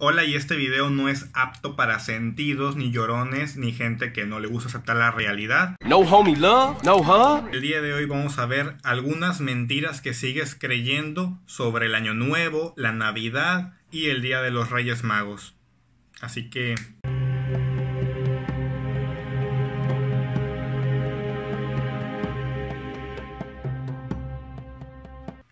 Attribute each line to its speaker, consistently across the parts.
Speaker 1: Hola y este video no es apto para sentidos, ni llorones, ni gente que no le gusta aceptar la realidad. No homie love, no huh. El día de hoy vamos a ver algunas mentiras que sigues creyendo sobre el año nuevo, la Navidad y el Día de los Reyes Magos. Así que...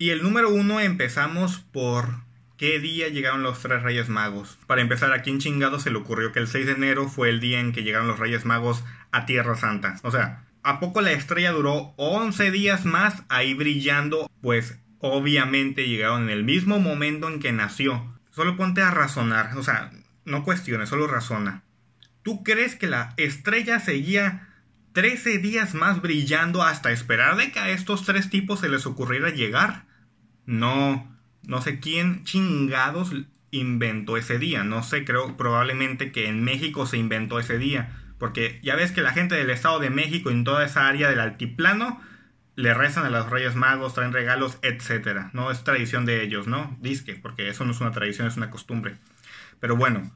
Speaker 1: Y el número uno empezamos por ¿Qué día llegaron los tres Reyes Magos? Para empezar, ¿a quién chingado se le ocurrió que el 6 de enero fue el día en que llegaron los Reyes Magos a Tierra Santa? O sea, ¿a poco la estrella duró 11 días más ahí brillando? Pues obviamente llegaron en el mismo momento en que nació. Solo ponte a razonar, o sea, no cuestiones, solo razona. ¿Tú crees que la estrella seguía 13 días más brillando hasta esperar de que a estos tres tipos se les ocurriera llegar? No, no sé quién chingados inventó ese día. No sé, creo probablemente que en México se inventó ese día. Porque ya ves que la gente del Estado de México en toda esa área del altiplano le rezan a los Reyes Magos, traen regalos, etcétera. No es tradición de ellos, ¿no? Disque, porque eso no es una tradición, es una costumbre. Pero bueno,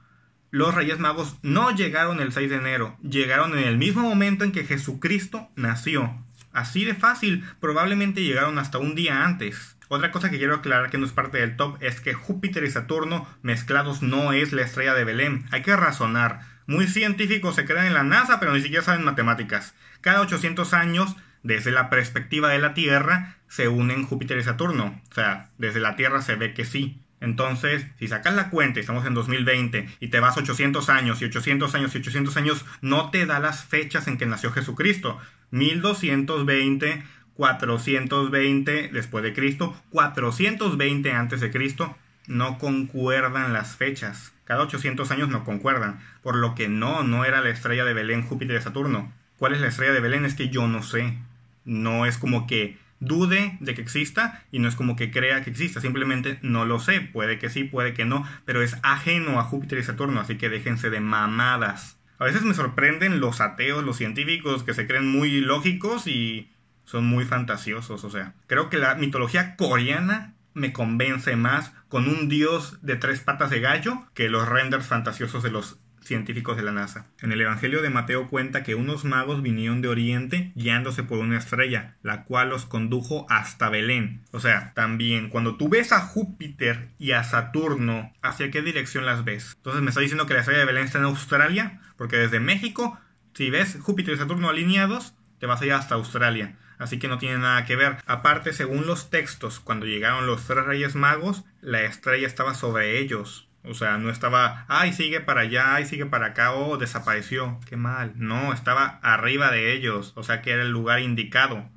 Speaker 1: los Reyes Magos no llegaron el 6 de enero, llegaron en el mismo momento en que Jesucristo nació. Así de fácil, probablemente llegaron hasta un día antes. Otra cosa que quiero aclarar que no es parte del top es que Júpiter y Saturno mezclados no es la estrella de Belén. Hay que razonar. Muy científicos se quedan en la NASA, pero ni siquiera saben matemáticas. Cada 800 años, desde la perspectiva de la Tierra, se unen Júpiter y Saturno. O sea, desde la Tierra se ve que sí. Entonces, si sacas la cuenta y estamos en 2020 y te vas 800 años y 800 años y 800 años, no te da las fechas en que nació Jesucristo. 1220 420 después de Cristo, 420 antes de Cristo, no concuerdan las fechas. Cada 800 años no concuerdan, por lo que no, no era la estrella de Belén, Júpiter y Saturno. ¿Cuál es la estrella de Belén? Es que yo no sé. No es como que dude de que exista y no es como que crea que exista, simplemente no lo sé, puede que sí, puede que no, pero es ajeno a Júpiter y Saturno, así que déjense de mamadas. A veces me sorprenden los ateos, los científicos que se creen muy lógicos y son muy fantasiosos, o sea, creo que la mitología coreana me convence más con un dios de tres patas de gallo que los renders fantasiosos de los científicos de la NASA. En el Evangelio de Mateo cuenta que unos magos vinieron de Oriente guiándose por una estrella, la cual los condujo hasta Belén. O sea, también cuando tú ves a Júpiter y a Saturno, ¿hacia qué dirección las ves? Entonces me está diciendo que la estrella de Belén está en Australia, porque desde México, si ves Júpiter y Saturno alineados, te vas a ir hasta Australia así que no tiene nada que ver. Aparte, según los textos, cuando llegaron los tres reyes magos, la estrella estaba sobre ellos. O sea, no estaba, ay, sigue para allá, ay, sigue para acá, o oh, desapareció, qué mal. No, estaba arriba de ellos, o sea que era el lugar indicado.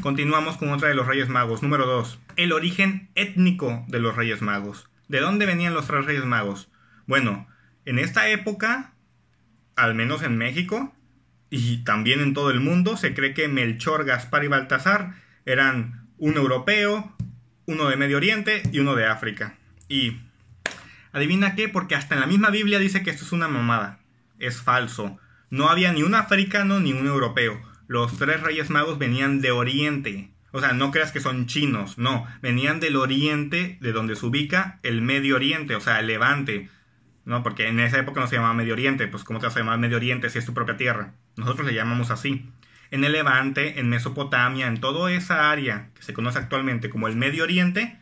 Speaker 1: Continuamos con otra de los Reyes Magos, número 2. El origen étnico de los Reyes Magos. ¿De dónde venían los tres Reyes Magos? Bueno, en esta época, al menos en México, y también en todo el mundo se cree que Melchor, Gaspar y Baltasar eran un europeo, uno de Medio Oriente y uno de África. Y adivina qué, porque hasta en la misma Biblia dice que esto es una mamada. Es falso. No había ni un africano ni un europeo. Los tres reyes magos venían de Oriente. O sea, no creas que son chinos, no. Venían del Oriente, de donde se ubica el Medio Oriente, o sea, el Levante. ¿no? Porque en esa época no se llamaba Medio Oriente, pues ¿cómo te vas a llamar Medio Oriente si es tu propia tierra? Nosotros le llamamos así. En el Levante, en Mesopotamia, en toda esa área que se conoce actualmente como el Medio Oriente,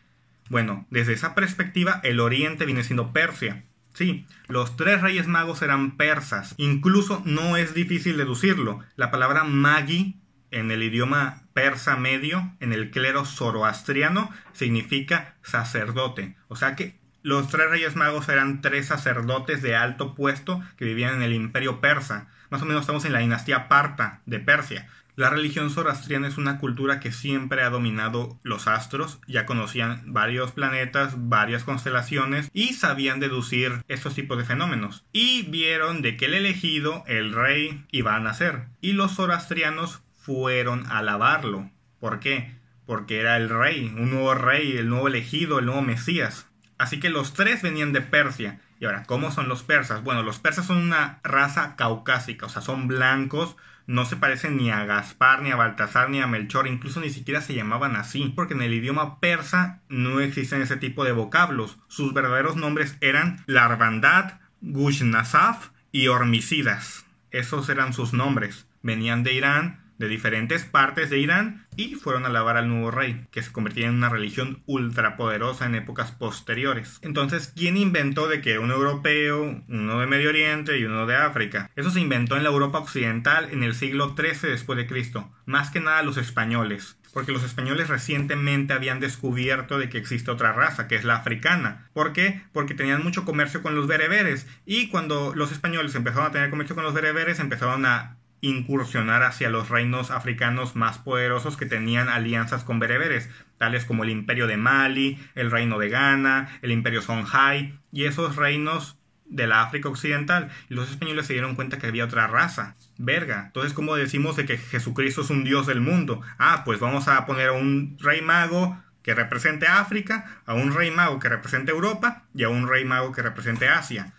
Speaker 1: bueno, desde esa perspectiva, el Oriente viene siendo Persia. Sí, los tres reyes magos eran persas. Incluso no es difícil deducirlo. La palabra magi en el idioma persa medio, en el clero zoroastriano, significa sacerdote. O sea que los tres reyes magos eran tres sacerdotes de alto puesto que vivían en el imperio persa. Más o menos estamos en la dinastía parta de Persia. La religión zoroastriana es una cultura que siempre ha dominado los astros, ya conocían varios planetas, varias constelaciones y sabían deducir estos tipos de fenómenos. Y vieron de que el elegido, el rey, iba a nacer. Y los zoroastrianos fueron a alabarlo. ¿Por qué? Porque era el rey, un nuevo rey, el nuevo elegido, el nuevo Mesías. Así que los tres venían de Persia. Y ahora, ¿cómo son los persas? Bueno, los persas son una raza caucásica, o sea, son blancos, no se parecen ni a Gaspar, ni a Baltasar, ni a Melchor, incluso ni siquiera se llamaban así, porque en el idioma persa no existen ese tipo de vocablos. Sus verdaderos nombres eran Larbandad, Gushnasaf y Hormicidas. Esos eran sus nombres. Venían de Irán, de diferentes partes de Irán y fueron a alabar al nuevo rey, que se convertía en una religión ultrapoderosa en épocas posteriores. Entonces, ¿quién inventó de que un europeo, uno de Medio Oriente y uno de África? Eso se inventó en la Europa occidental en el siglo XIII después de Cristo, más que nada los españoles porque los españoles recientemente habían descubierto de que existe otra raza, que es la africana. ¿Por qué? Porque tenían mucho comercio con los bereberes y cuando los españoles empezaron a tener comercio con los bereberes, empezaron a incursionar hacia los reinos africanos más poderosos que tenían alianzas con bereberes, tales como el imperio de Mali, el reino de Ghana, el imperio Songhai y esos reinos de la África Occidental. Y los españoles se dieron cuenta que había otra raza. Verga. Entonces, ¿cómo decimos de que Jesucristo es un dios del mundo? Ah, pues vamos a poner a un rey mago que represente África, a un rey mago que represente Europa y a un rey mago que represente Asia.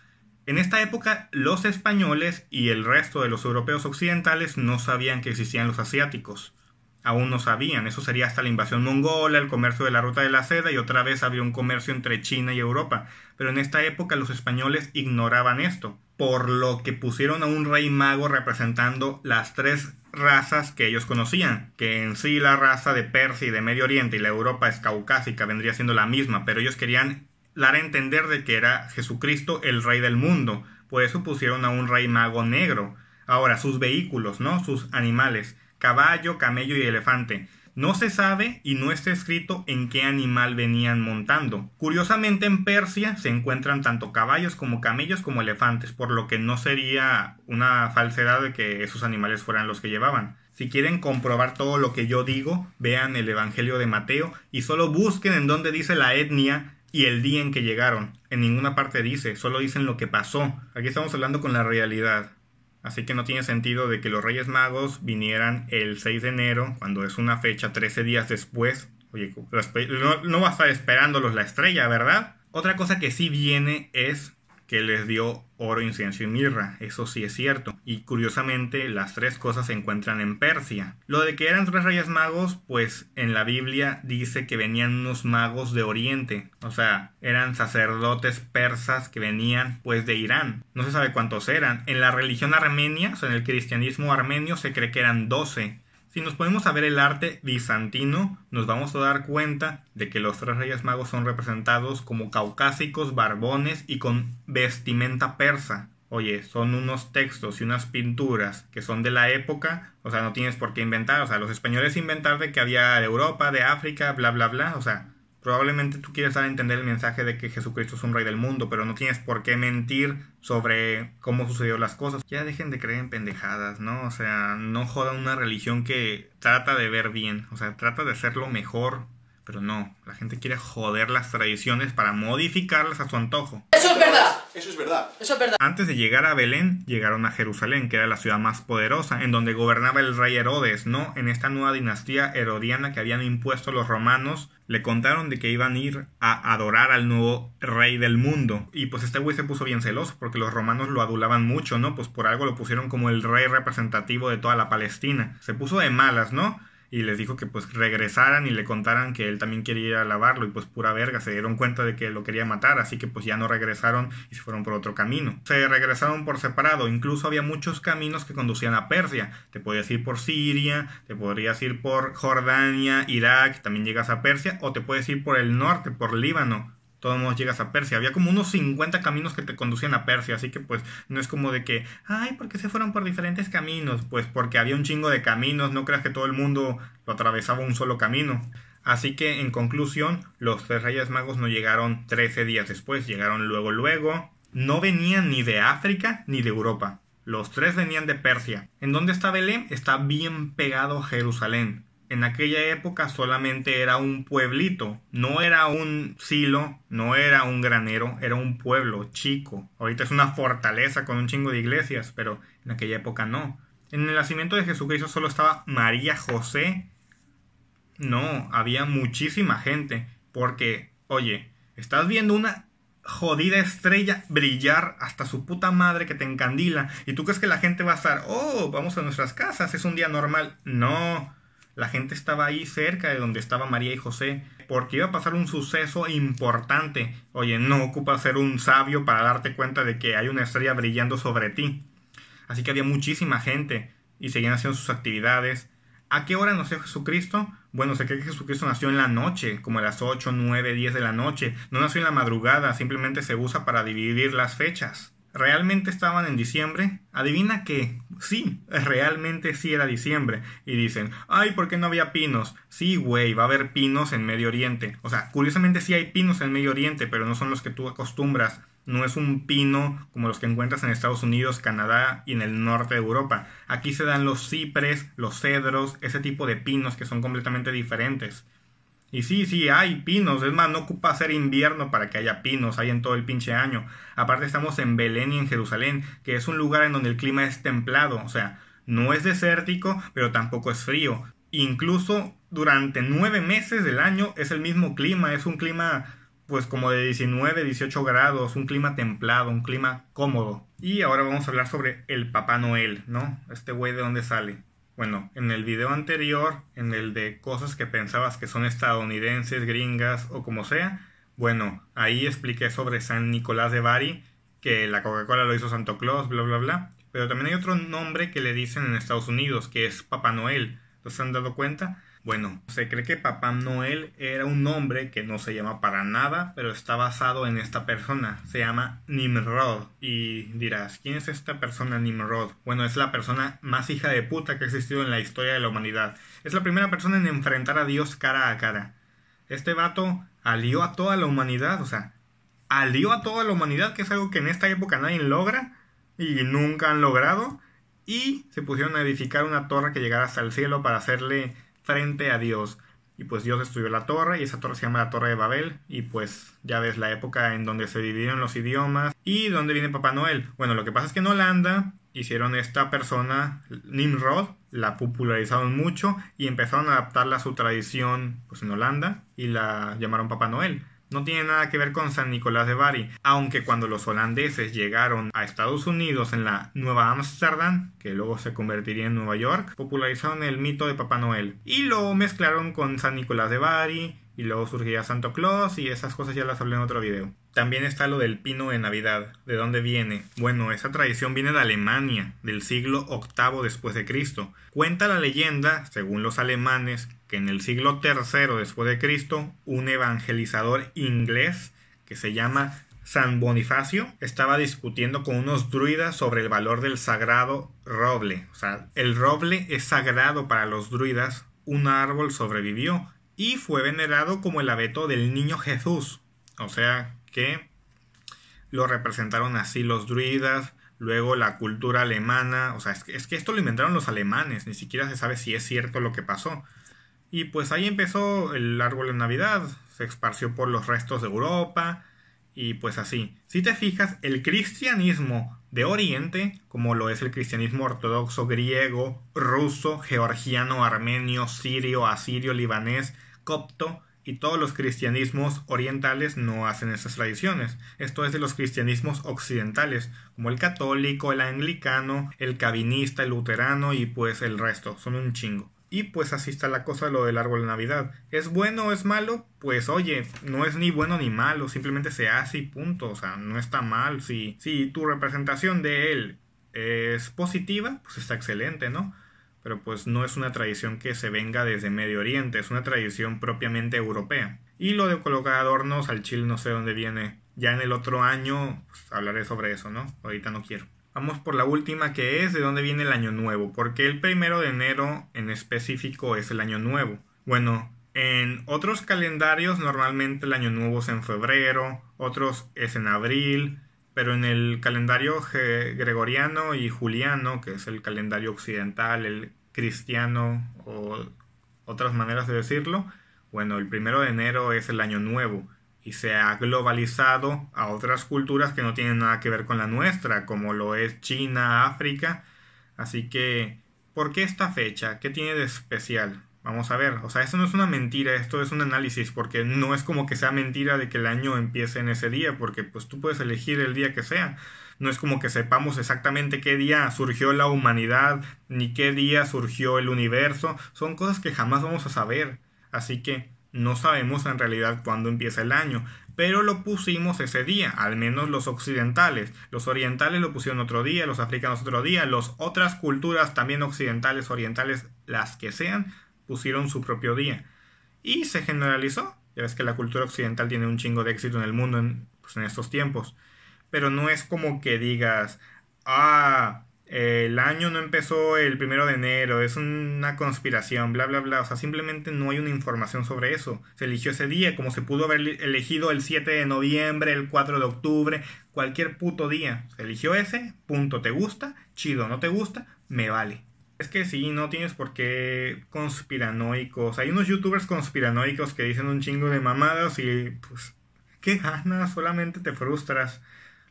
Speaker 1: En esta época, los españoles y el resto de los europeos occidentales no sabían que existían los asiáticos. Aún no sabían, eso sería hasta la invasión mongola, el comercio de la ruta de la seda y otra vez había un comercio entre China y Europa. Pero en esta época los españoles ignoraban esto, por lo que pusieron a un rey mago representando las tres razas que ellos conocían, que en sí la raza de Persia y de Medio Oriente y la Europa es caucásica vendría siendo la misma, pero ellos querían dar a entender de que era Jesucristo el rey del mundo. Por eso pusieron a un rey mago negro. Ahora, sus vehículos, ¿no? Sus animales, caballo, camello y elefante. No se sabe y no está escrito en qué animal venían montando. Curiosamente en Persia se encuentran tanto caballos como camellos como elefantes, por lo que no sería una falsedad de que esos animales fueran los que llevaban. Si quieren comprobar todo lo que yo digo, vean el Evangelio de Mateo y solo busquen en donde dice la etnia y el día en que llegaron. En ninguna parte dice, solo dicen lo que pasó. Aquí estamos hablando con la realidad. Así que no tiene sentido de que los Reyes Magos vinieran el 6 de enero, cuando es una fecha 13 días después. Oye, pues, pues, no, va a estar esperándolos la estrella, ¿verdad? Otra cosa que sí viene es que les dio oro, incienso y mirra. Eso sí es cierto. Y curiosamente, las tres cosas se encuentran en Persia. Lo de que eran tres reyes magos, pues en la Biblia dice que venían unos magos de Oriente. O sea, eran sacerdotes persas que venían, pues, de Irán. No se sabe cuántos eran. En la religión armenia, o en el cristianismo armenio, se cree que eran doce. Si nos ponemos a ver el arte bizantino, nos vamos a dar cuenta de que los tres reyes magos son representados como caucásicos, barbones y con vestimenta persa. Oye, son unos textos y unas pinturas que son de la época, o sea, no tienes por qué inventar, o sea, los españoles inventar de que había de Europa, de África, bla, bla, bla, o sea, Probablemente tú quieres dar a entender el mensaje de que Jesucristo es un rey del mundo, pero no tienes por qué mentir sobre cómo sucedió las cosas. Ya dejen de creer en pendejadas, ¿no? O sea, no joda una religión que trata de ver bien, o sea, trata de hacerlo lo mejor pero no, la gente quiere joder las tradiciones para modificarlas a su antojo. Eso es verdad. Eso es verdad. Eso es verdad. Antes de llegar a Belén, llegaron a Jerusalén, que era la ciudad más poderosa, en donde gobernaba el rey Herodes, ¿no? En esta nueva dinastía herodiana que habían impuesto los romanos, le contaron de que iban a ir a adorar al nuevo rey del mundo. Y pues este güey se puso bien celoso, porque los romanos lo adulaban mucho, ¿no? Pues por algo lo pusieron como el rey representativo de toda la Palestina. Se puso de malas, ¿no? y les dijo que pues regresaran y le contaran que él también quería ir a lavarlo y pues pura verga, se dieron cuenta de que lo quería matar, así que pues ya no regresaron y se fueron por otro camino. Se regresaron por separado, incluso había muchos caminos que conducían a Persia, te podías ir por Siria, te podrías ir por Jordania, Irak, también llegas a Persia, o te puedes ir por el norte, por Líbano, todos modos llegas a Persia. Había como unos 50 caminos que te conducían a Persia, así que pues no es como de que, ay, ¿por qué se fueron por diferentes caminos? Pues porque había un chingo de caminos, no creas que todo el mundo lo atravesaba un solo camino. Así que en conclusión, los tres reyes magos no llegaron 13 días después, llegaron luego luego. No venían ni de África ni de Europa. Los tres venían de Persia. ¿En donde está Belén? Está bien pegado a Jerusalén en aquella época solamente era un pueblito, no era un silo, no era un granero, era un pueblo chico. Ahorita es una fortaleza con un chingo de iglesias, pero en aquella época no. En el nacimiento de Jesucristo solo estaba María José. No, había muchísima gente, porque, oye, estás viendo una jodida estrella brillar hasta su puta madre que te encandila y tú crees que la gente va a estar, oh, vamos a nuestras casas, es un día normal. No, la gente estaba ahí cerca de donde estaba María y José, porque iba a pasar un suceso importante. Oye, no ocupa ser un sabio para darte cuenta de que hay una estrella brillando sobre ti. Así que había muchísima gente y seguían haciendo sus actividades. ¿A qué hora nació Jesucristo? Bueno, se cree que Jesucristo nació en la noche, como a las 8, 9, 10 de la noche. No nació en la madrugada, simplemente se usa para dividir las fechas. ¿Realmente estaban en diciembre? Adivina que sí, realmente sí era diciembre. Y dicen, ay, ¿por qué no había pinos? Sí, güey, va a haber pinos en Medio Oriente. O sea, curiosamente sí hay pinos en Medio Oriente, pero no son los que tú acostumbras. No es un pino como los que encuentras en Estados Unidos, Canadá y en el norte de Europa. Aquí se dan los cipres, los cedros, ese tipo de pinos que son completamente diferentes. Y sí, sí, hay pinos. Es más, no ocupa ser invierno para que haya pinos. Hay en todo el pinche año. Aparte estamos en Belén y en Jerusalén, que es un lugar en donde el clima es templado. O sea, no es desértico, pero tampoco es frío. Incluso durante nueve meses del año es el mismo clima. Es un clima pues como de 19, 18 grados, un clima templado, un clima cómodo. Y ahora vamos a hablar sobre el Papá Noel, ¿no? Este güey de dónde sale. Bueno, en el video anterior, en el de cosas que pensabas que son estadounidenses, gringas o como sea, bueno, ahí expliqué sobre San Nicolás de Bari, que la Coca-Cola lo hizo Santo Claus, bla, bla, bla. Pero también hay otro nombre que le dicen en Estados Unidos, que es Papá Noel. ¿Los se han dado cuenta? Bueno, se cree que Papá Noel era un hombre que no se llama para nada, pero está basado en esta persona. Se llama Nimrod. Y dirás, ¿quién es esta persona Nimrod? Bueno, es la persona más hija de puta que ha existido en la historia de la humanidad. Es la primera persona en enfrentar a Dios cara a cara. Este vato alió a toda la humanidad, o sea, alió a toda la humanidad, que es algo que en esta época nadie logra y nunca han logrado. Y se pusieron a edificar una torre que llegara hasta el cielo para hacerle frente a Dios. Y pues Dios destruyó la torre y esa torre se llama la Torre de Babel. Y pues ya ves la época en donde se dividieron los idiomas. ¿Y donde viene Papá Noel? Bueno, lo que pasa es que en Holanda hicieron esta persona, Nimrod, la popularizaron mucho y empezaron a adaptarla a su tradición pues en Holanda y la llamaron Papá Noel. No tiene nada que ver con San Nicolás de Bari, aunque cuando los holandeses llegaron a Estados Unidos en la Nueva Ámsterdam, que luego se convertiría en Nueva York, popularizaron el mito de Papá Noel y lo mezclaron con San Nicolás de Bari, y luego surgirá Santo Claus y esas cosas ya las hablé en otro video. También está lo del pino de Navidad. ¿De dónde viene? Bueno, esa tradición viene de Alemania, del siglo VIII después de Cristo. Cuenta la leyenda, según los alemanes, que en el siglo III después de Cristo, un evangelizador inglés que se llama San Bonifacio estaba discutiendo con unos druidas sobre el valor del sagrado roble. O sea, el roble es sagrado para los druidas. Un árbol sobrevivió y fue venerado como el abeto del niño Jesús. O sea que lo representaron así los druidas, luego la cultura alemana, o sea, es que, esto lo inventaron los alemanes, ni siquiera se sabe si es cierto lo que pasó. Y pues ahí empezó el árbol de Navidad, se esparció por los restos de Europa y pues así. Si te fijas, el cristianismo de Oriente, como lo es el cristianismo ortodoxo griego, ruso, georgiano, armenio, sirio, asirio, libanés, copto y todos los cristianismos orientales no hacen esas tradiciones. Esto es de los cristianismos occidentales, como el católico, el anglicano, el cabinista, el luterano y pues el resto. Son un chingo. Y pues así está la cosa lo del árbol de Navidad. ¿Es bueno o es malo? Pues oye, no es ni bueno ni malo, simplemente se hace y punto. O sea, no está mal. Si, si tu representación de él es positiva, pues está excelente, ¿no? pero pues no es una tradición que se venga desde Medio Oriente, es una tradición propiamente europea. Y lo de colocar adornos al chile no sé dónde viene. Ya en el otro año pues, hablaré sobre eso, ¿no? Ahorita no quiero. Vamos por la última que es de dónde viene el año nuevo, porque el primero de enero en específico es el año nuevo. Bueno, en otros calendarios normalmente el año nuevo es en febrero, otros es en abril, pero en el calendario gregoriano y juliano, que es el calendario occidental, el cristiano o otras maneras de decirlo, bueno, el primero de enero es el año nuevo y se ha globalizado a otras culturas que no tienen nada que ver con la nuestra, como lo es China, África. Así que, ¿por qué esta fecha? ¿Qué tiene de especial? Vamos a ver, o sea, esto no es una mentira, esto es un análisis, porque no es como que sea mentira de que el año empiece en ese día, porque pues tú puedes elegir el día que sea. No es como que sepamos exactamente qué día surgió la humanidad, ni qué día surgió el universo. Son cosas que jamás vamos a saber. Así que no sabemos en realidad cuándo empieza el año, pero lo pusimos ese día, al menos los occidentales. Los orientales lo pusieron otro día, los africanos otro día, las otras culturas también occidentales, orientales, las que sean, pusieron su propio día. Y se generalizó. Ya ves que la cultura occidental tiene un chingo de éxito en el mundo pues, en, estos tiempos. Pero no es como que digas, ah, el año no empezó el primero de enero, es una conspiración, bla, bla, bla. O sea, simplemente no hay una información sobre eso. Se eligió ese día, como se pudo haber elegido el 7 de noviembre, el 4 de octubre, cualquier puto día. Se eligió ese, punto. ¿Te gusta? Chido, ¿no te gusta? Me vale. Es que sí, no tienes por qué conspiranoicos. Hay unos youtubers conspiranoicos que dicen un chingo de mamadas y pues, ¿qué ganas? Solamente te frustras.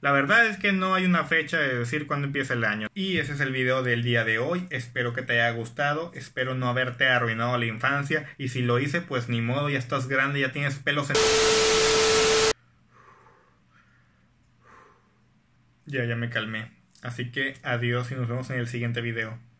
Speaker 1: La verdad es que no hay una fecha de decir cuándo empieza el año. Y ese es el video del día de hoy. Espero que te haya gustado. Espero no haberte arruinado la infancia. Y si lo hice, pues ni modo, ya estás grande, ya tienes pelos en... Ya, ya me calmé. Así que adiós y nos vemos en el siguiente video.